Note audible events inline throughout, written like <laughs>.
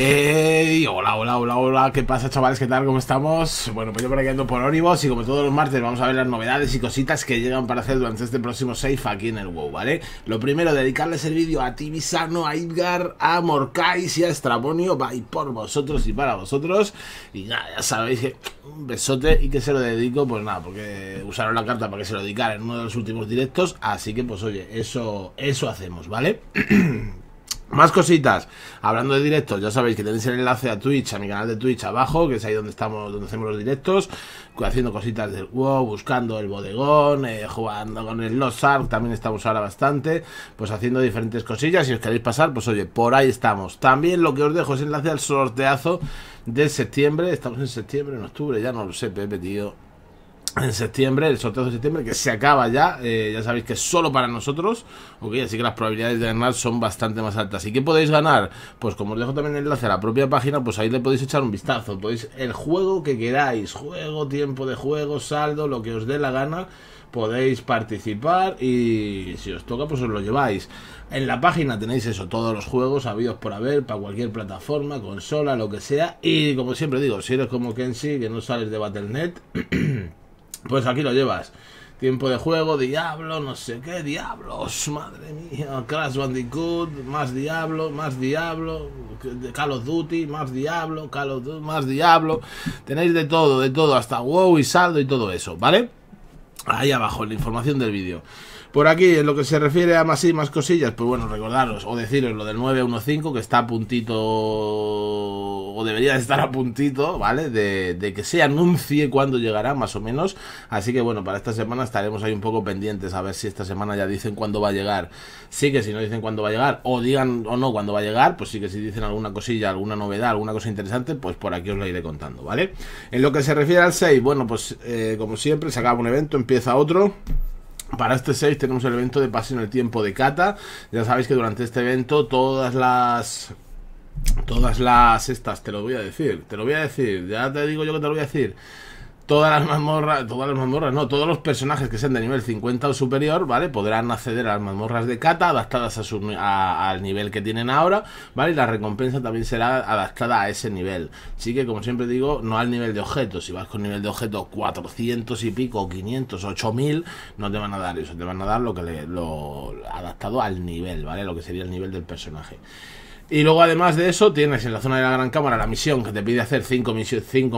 Hey, hola, hola, hola, hola, ¿qué pasa chavales? ¿Qué tal? ¿Cómo estamos? Bueno, pues yo por aquí ando por Onibos y como todos los martes vamos a ver las novedades y cositas que llegan para hacer durante este próximo safe aquí en el WoW, ¿vale? Lo primero, dedicarles el vídeo a Tibisano, a Edgar, a Morcais y a Estrabonio, va y por vosotros y para vosotros. Y nada, ya sabéis que un besote y que se lo dedico, pues nada, porque usaron la carta para que se lo dedicara en uno de los últimos directos, así que pues oye, eso, eso hacemos, ¿vale? <clears throat> Más cositas, hablando de directos, ya sabéis que tenéis el enlace a Twitch, a mi canal de Twitch abajo, que es ahí donde estamos, donde hacemos los directos, haciendo cositas del WoW, buscando el bodegón, eh, jugando con el Lost también estamos ahora bastante, pues haciendo diferentes cosillas, si os queréis pasar, pues oye, por ahí estamos. También lo que os dejo es el enlace al sorteazo de septiembre, estamos en septiembre, en octubre, ya no lo sé, Pepe, tío, en septiembre, el sorteo de septiembre, que se acaba ya. Eh, ya sabéis que es solo para nosotros, ¿ok? Así que las probabilidades de ganar son bastante más altas. ¿Y qué podéis ganar? Pues como os dejo también el enlace a la propia página, pues ahí le podéis echar un vistazo. Podéis el juego que queráis, juego, tiempo de juego, saldo, lo que os dé la gana. Podéis participar y si os toca, pues os lo lleváis. En la página tenéis eso, todos los juegos habidos por haber, para cualquier plataforma, consola, lo que sea. Y como siempre digo, si eres como Kenshi, que no sales de Battle.net. <clears throat> Pues aquí lo llevas. Tiempo de juego, Diablo, no sé qué, Diablos, madre mía, Crash Bandicoot, más Diablo, más Diablo, Call of Duty, más Diablo, Call of Duty, más Diablo. Tenéis de todo, de todo, hasta WoW y saldo y todo eso, ¿vale? Ahí abajo, en la información del vídeo. Por aquí, en lo que se refiere a más y más cosillas, pues bueno, recordaros o deciros lo del 915 que está a puntito o debería estar a puntito, ¿vale? De, que se anuncie cuándo llegará, más o menos. Así que bueno, para esta semana estaremos ahí un poco pendientes a ver si esta semana ya dicen cuándo va a llegar. Sí que si no dicen cuándo va a llegar, o digan o no cuándo va a llegar, pues sí que si dicen alguna cosilla, alguna novedad, alguna cosa interesante, pues por aquí os la iré contando, ¿vale? En lo que se refiere al 6, bueno, pues eh, como siempre, se acaba un evento, empieza otro. Para este 6 tenemos el evento de en el Tiempo de Kata. Ya sabéis que durante este evento todas las Todas las estas, te lo voy a decir, te lo voy a decir, ya te digo yo que te lo voy a decir. Todas las mazmorras, todas las mazmorras, no, todos los personajes que sean de nivel 50 o superior, ¿vale? Podrán acceder a las mazmorras de cata adaptadas a su, al nivel que tienen ahora, ¿vale? Y la recompensa también será adaptada a ese nivel. Así que, como siempre digo, no al nivel de objetos. Si vas con nivel de objeto 400 y pico, 500, 8000, no te van a dar eso, te van a dar lo que le, lo adaptado al nivel, ¿vale? Lo que sería el nivel del personaje. Y luego, además de eso, tienes en la zona de la gran cámara la misión que te pide hacer 5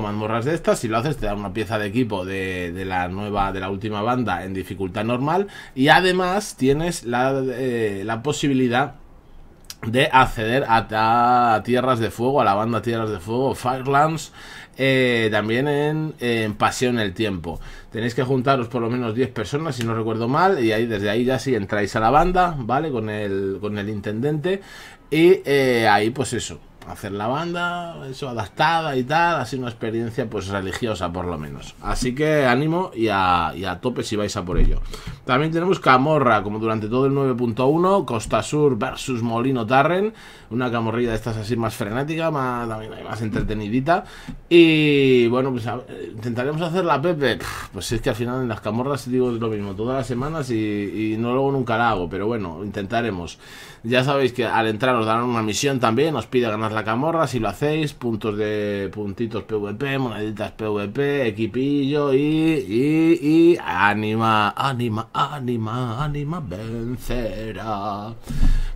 mazmorras de estas. Si lo haces, te da una pieza de equipo de, la nueva, de la última banda en dificultad normal. Y además tienes la, eh, posibilidad de acceder a, Tierras de Fuego, a la banda Tierras de Fuego, Firelands, eh, también en, pasión el Tiempo. Tenéis que juntaros por lo menos 10 personas, si no recuerdo mal, y ahí desde ahí ya sí entráis a la banda, ¿vale? Con el, con el intendente. Y eh, ahí pues eso hacer la banda, eso, adaptada y tal, así una experiencia pues religiosa por lo menos. Así que ánimo y a, tope si vais a por ello. También tenemos Camorra, como durante todo el 9.1, Costa Sur versus Molino Tarren, una camorrilla de estas así más frenética, más, más entretenidita. Y bueno, pues intentaremos hacer la Pepe, pues es que al final en las camorras digo lo mismo, todas las semanas y, y no luego nunca la hago, pero bueno, intentaremos. Ya sabéis que al entrar os darán una misión también, os pide ganar la camorra si lo hacéis, puntos de puntitos PvP, moneditas PvP, equipillo y, y, y ánima, ánima, ánima, ánima vencerá.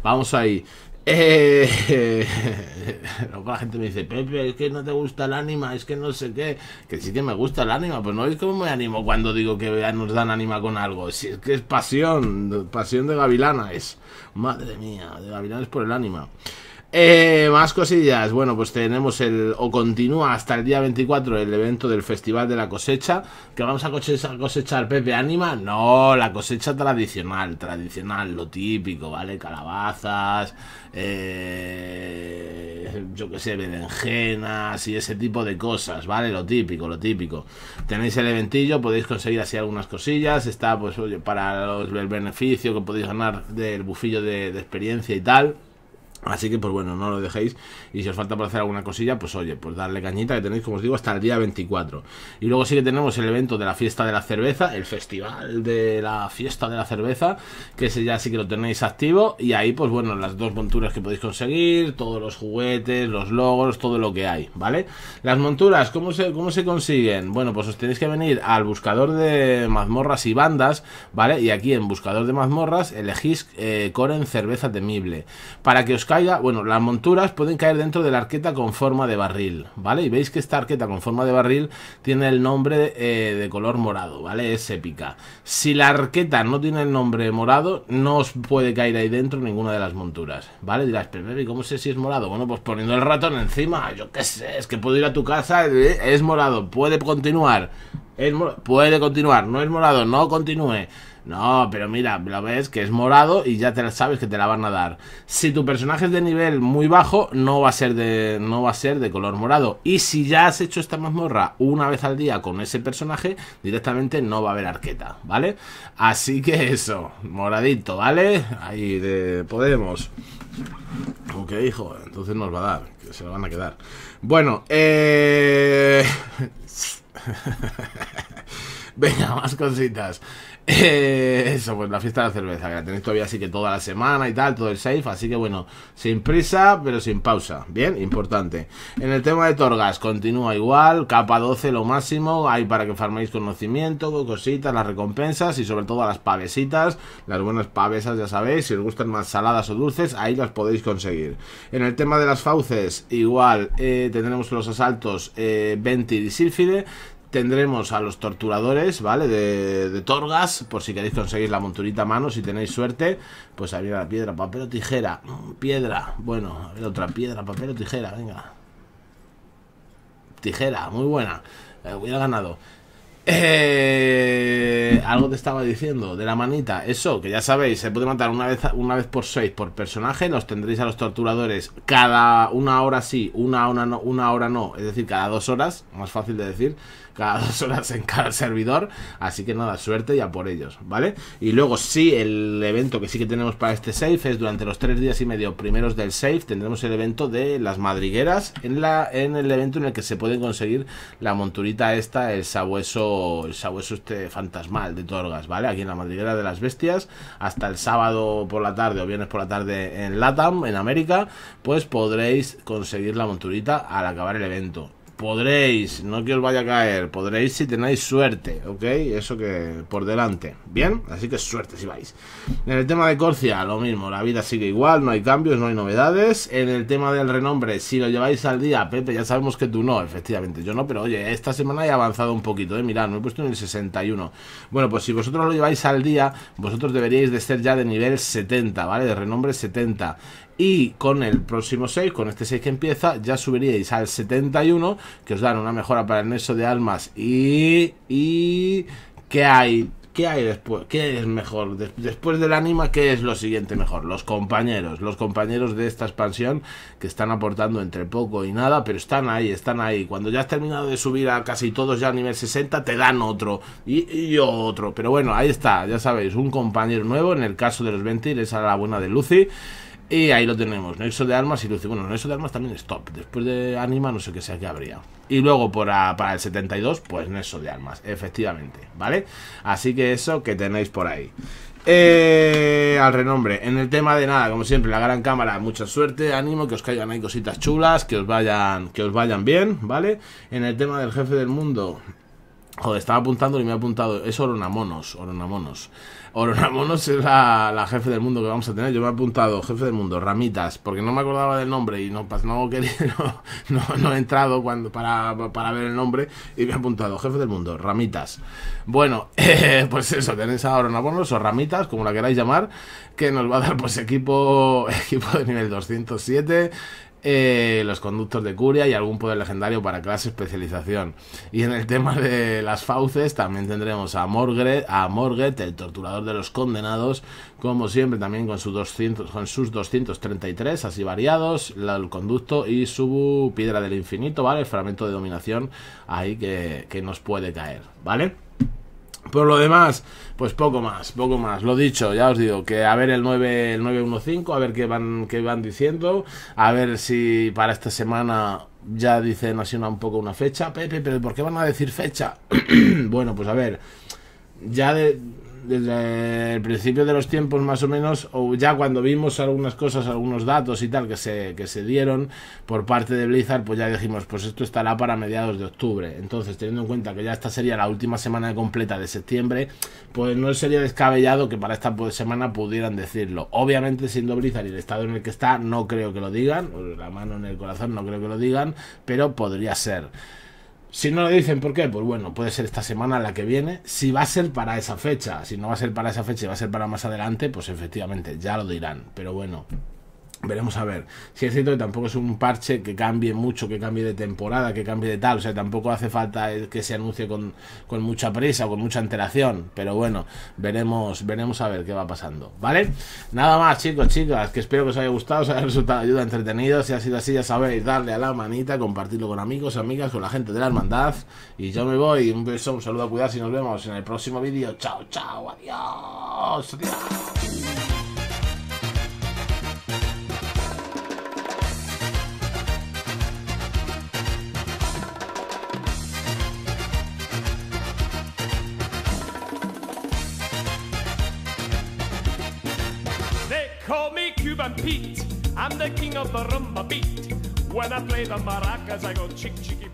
Vamos ahí. Eh, <laughs> la gente me dice, Pepe, es que no te gusta el ánima, es que no sé qué. Que sí que me gusta el ánima, pero pues no es como me animo cuando digo que nos dan ánima con algo. Si es que es pasión, pasión de gavilana es. Madre mía, de gavilana es por el ánima. Eh, más cosillas. Bueno, pues tenemos el. O continúa hasta el día 24 el evento del Festival de la Cosecha. ¿Que vamos a cosechar, cosechar Pepe Anima? No, la cosecha tradicional, tradicional, lo típico, ¿vale? Calabazas, eh, yo que sé, berenjenas y ese tipo de cosas, ¿vale? Lo típico, lo típico. Tenéis el eventillo, podéis conseguir así algunas cosillas. Está, pues, para el beneficio que podéis ganar del bufillo de, de experiencia y tal. Así que, pues bueno, no lo dejéis. Y si os falta por hacer alguna cosilla, pues oye, pues darle cañita que tenéis, como os digo, hasta el día 24. Y luego sí que tenemos el evento de la fiesta de la cerveza, el festival de la fiesta de la cerveza, que ese ya sí que lo tenéis activo. Y ahí, pues bueno, las dos monturas que podéis conseguir, todos los juguetes, los logros todo lo que hay, ¿vale? Las monturas, ¿cómo se, cómo se consiguen? Bueno, pues os tenéis que venir al buscador de mazmorras y bandas, ¿vale? Y aquí en buscador de mazmorras elegís eh, Coren Cerveza Temible, para que os bueno, las monturas pueden caer dentro de la arqueta con forma de barril, ¿vale? Y veis que esta arqueta con forma de barril tiene el nombre eh, de color morado, ¿vale? Es épica. Si la arqueta no tiene el nombre morado, no os puede caer ahí dentro ninguna de las monturas, ¿vale? Dirás, pero ¿y cómo sé si es morado? Bueno, pues poniendo el ratón encima, yo qué sé, es que puedo ir a tu casa, eh, es morado, puede continuar puede continuar, no es morado, no continúe. No, pero mira, lo ves que es morado y ya te sabes que te la van a dar. Si tu personaje es de nivel muy bajo, no va a ser de no va a ser de color morado. Y si ya has hecho esta mazmorra una vez al día con ese personaje, directamente no va a haber arqueta, ¿vale? Así que eso, moradito, ¿vale? Ahí de Podemos. Ok, hijo, entonces nos va a dar, se lo van a quedar. Bueno, eh <laughs> Venga, más cositas. Eh, eso, pues la fiesta de la cerveza, que tenéis todavía así que toda la semana y tal, todo el safe. Así que bueno, sin prisa, pero sin pausa. Bien, importante. En el tema de Torgas, continúa igual, capa 12 lo máximo. Hay para que farmáis conocimiento, cositas, las recompensas y sobre todo las pavesitas. Las buenas pavesas, ya sabéis, si os gustan más saladas o dulces, ahí las podéis conseguir. En el tema de las fauces, igual, eh, tendremos los asaltos eh, y tendremos a los torturadores, ¿vale? De, Torgas, por si queréis conseguir la monturita a mano, si tenéis suerte. Pues había la piedra, papel o tijera. Mm, piedra, bueno, a ver otra piedra, papel o tijera, venga. Tijera, muy buena. Eh, hubiera ganado. Eh, algo te estaba diciendo de la manita. Eso, que ya sabéis, se puede matar una vez, una vez por seis por personaje. Los tendréis a los torturadores cada una hora sí, una hora no, una hora no. Es decir, cada dos horas, más fácil de decir, cada <laughs> dos horas en cada servidor. Así que nada, suerte ya por ellos, ¿vale? Y luego sí, el evento que sí que tenemos para este safe es durante los tres días y medio primeros del safe tendremos el evento de las madrigueras en, la, en el evento en el que se puede conseguir la monturita esta, el sabueso el sabueso este Fantasmal de Torgas, ¿vale? Aquí en la madriguera de las bestias, hasta el sábado por la tarde o viernes por la tarde en LATAM, en América, pues podréis conseguir la monturita al acabar el evento podréis, no que os vaya a caer, podréis si tenéis suerte, ¿ok? Eso que por delante, ¿bien? Así que suerte si vais. En el tema de Corcia, lo mismo, la vida sigue igual, no hay cambios, no hay novedades. En el tema del renombre, si lo lleváis al día, Pepe, ya sabemos que tú no, efectivamente, yo no, pero oye, esta semana he avanzado un poquito, ¿eh? Mirad, me he puesto en el 61. Bueno, pues si vosotros lo lleváis al día, vosotros deberíais de ser ya de nivel 70, ¿vale? De renombre 70 y con el próximo 6, con este 6 que empieza, ya subiríais al 71, que os dan una mejora para el nexo de almas y... y ¿Qué hay? ¿Qué hay después? ¿Qué es mejor? después del anima, ¿qué es lo siguiente mejor? Los compañeros, los compañeros de esta expansión que están aportando entre poco y nada, pero están ahí, están ahí. Cuando ya has terminado de subir a casi todos ya a nivel 60, te dan otro y, otro. Pero bueno, ahí está, ya sabéis, un compañero nuevo, en el caso de los Ventil, esa la buena de Lucy. Y ahí lo tenemos, Nexo de Armas y Lucy. Bueno, Nexo de Armas también es top. Después de Anima, no sé qué sea que habría. Y luego para, el 72, pues Nexo de Armas, efectivamente, ¿vale? Así que eso que tenéis por ahí. Eh, al renombre, en el tema de nada, como siempre, la gran cámara, mucha suerte, ánimo, que os caigan ahí cositas chulas, que os vayan, que os vayan bien, ¿vale? En el tema del jefe del mundo, Joder, estaba apuntando y me ha apuntado. Es Oronamonos, Oronamonos. Oronamonos es la, jefe del mundo que vamos a tener. Yo me he apuntado, jefe del mundo, Ramitas, porque no me acordaba del nombre y no, <laughs> no, no, he entrado cuando, para, para, ver el nombre y me he apuntado, jefe del mundo, Ramitas. Bueno, <laughs> eh, pues eso, tenéis a Oronamonos o Ramitas, como la queráis llamar, que nos va a dar pues equipo, <laughs> equipo de nivel 207, eh, los conductos de curia y algún poder legendario para clase especialización. Y en el tema de las fauces también tendremos a Morgret, a el torturador de los condenados, como siempre también con, sus 200, sus 233, así variados, el conducto y su piedra del infinito, ¿vale? El fragmento de dominación ahí que, que nos puede caer, ¿vale? Por lo demás, pues poco más, poco más. Lo dicho, ya os digo, que a ver el 9, el 915, a ver qué van, qué van diciendo, a ver si para esta semana ya dicen así una, un poco una fecha. Pepe, pero ¿por qué van a decir fecha? <clears throat> bueno, pues a ver, ya de, desde el principio de los tiempos más o menos, o ya cuando vimos algunas cosas, algunos datos y tal que se, que se dieron por parte de Blizzard, pues ya dijimos, pues esto estará para mediados de octubre. Entonces, teniendo en cuenta que ya esta sería la última semana completa de septiembre, pues no sería descabellado que para esta pues, semana pudieran decirlo. Obviamente, siendo Blizzard y el estado en el que está, no creo que lo digan, la mano en el corazón no creo que lo digan, pero podría ser. Si no lo dicen, ¿por qué? Pues bueno, puede ser esta semana, la que viene. Si va a ser para esa fecha, si no va a ser para esa fecha y va a ser para más adelante, pues efectivamente, ya lo dirán. Pero bueno, Veremos a ver. Si es cierto que tampoco es un parche que cambie mucho, que cambie de temporada, que cambie de tal. O sea, tampoco hace falta eh, que se anuncie con, mucha prisa o con mucha antelación. Pero bueno, veremos, veremos a ver qué va pasando. ¿Vale? Nada más, chicos, chicas, que espero que os haya gustado, os haya resultado ayuda entretenido. Si ha sido así, ya sabéis, darle a la manita, compartirlo con amigos, amigas, con la gente de la hermandad. Y yo me voy. Un beso, un saludo, a cuidar y nos vemos en el próximo vídeo. Chao, chao, adiós. I'm Pete. I'm the king of the rumba beat. When I play the maracas, I go chick chicky